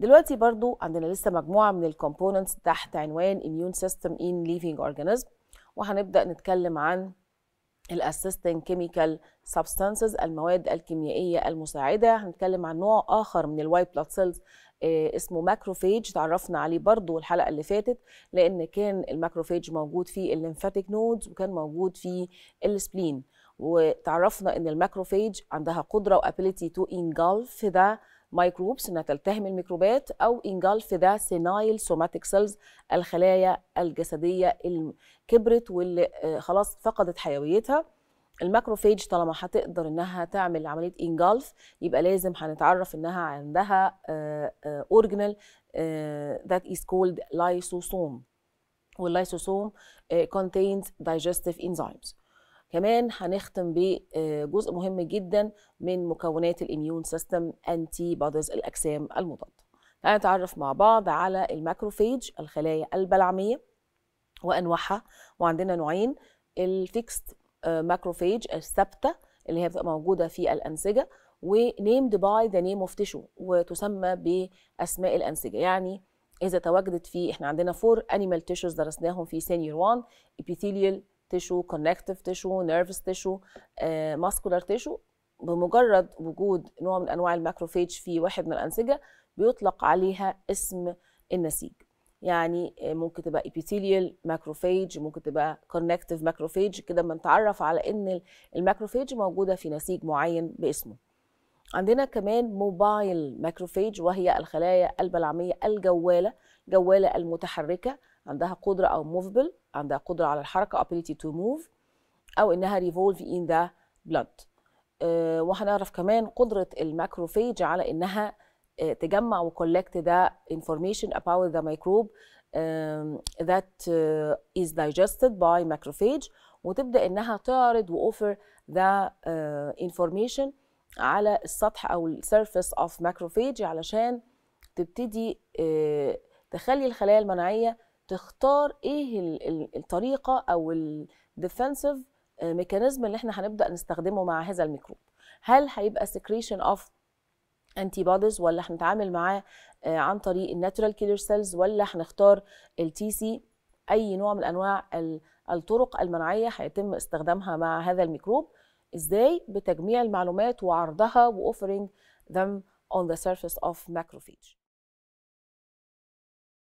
دلوقتي برضو عندنا لسه مجموعة من الكومبوننتس تحت عنوان immune system in living organism وهنبدأ نتكلم عن الاسيستنج كيميكال سبستانسز المواد الكيميائيه المساعده هنتكلم عن نوع اخر من الوايت بلاد سيلز اسمه ماكروفيج تعرفنا عليه برضو الحلقه اللي فاتت لان كان الماكروفيج موجود في الليمفاتيك نودز وكان موجود في السبلين وتعرفنا ان الماكروفيج عندها قدره وابيليتي تو انجلف ده مايكروبس انها تلتهم الميكروبات او انجلف ذا سينايل سوماتيك سيلز الخلايا الجسديه اللي كبرت واللي آه، خلاص فقدت حيويتها الماكروفيج طالما هتقدر انها تعمل عمليه انجلف يبقى لازم هنتعرف انها عندها اورجنال ذات از كولد لايسوسوم واللايسوسوم contains digestive enzymes كمان هنختم بجزء آه، مهم جدا من مكونات الاميون سيستم انتي بوديز الاجسام المضاده هنتعرف مع بعض على الماكروفيج الخلايا البلعميه وانواعها وعندنا نوعين الفيكست آه، ماكروفيج الثابته اللي هي بتبقى موجوده في الانسجه ونيمد باي ذا نيم اوف تيشو وتسمى باسماء الانسجه يعني اذا تواجدت في احنا عندنا فور انيمال تيشوز درسناهم في سينيور 1 epithelial تشو كونكتيف تشو نيرفس تشو ماسكولار تشو بمجرد وجود نوع من انواع الماكروفيج في واحد من الانسجه بيطلق عليها اسم النسيج يعني آه، ممكن تبقى epithelial macrophage ممكن تبقى connective macrophage كده بنتعرف على ان الماكروفيج موجوده في نسيج معين باسمه عندنا كمان موبايل ماكروفيج وهي الخلايا البلعمية الجوالة جوالة المتحركة عندها قدرة أو موفبل عندها قدرة على الحركة ability to move أو إنها revolve in the blood آه، وهنعرف كمان قدرة الماكروفيج على إنها آه، تجمع وكولكت ذا information about the microbe that آه، is digested by macrophage وتبدأ إنها تعرض وأوفر the uh, information على السطح او السيرفيس اوف ماكروفيج علشان تبتدي آه، تخلي الخلايا المناعيه تختار ايه الطريقه او الديفنسيف ميكانيزم آه، اللي احنا هنبدا نستخدمه مع هذا الميكروب هل هيبقى سكريشن اوف انتي بوديز ولا هنتعامل معاه آه، عن طريق الناتشرال كيلر سيلز ولا هنختار التي سي اي نوع من انواع الطرق المناعيه هيتم استخدامها مع هذا الميكروب ازاي بتجميع المعلومات وعرضها واوفرنج them on the surface of macrophage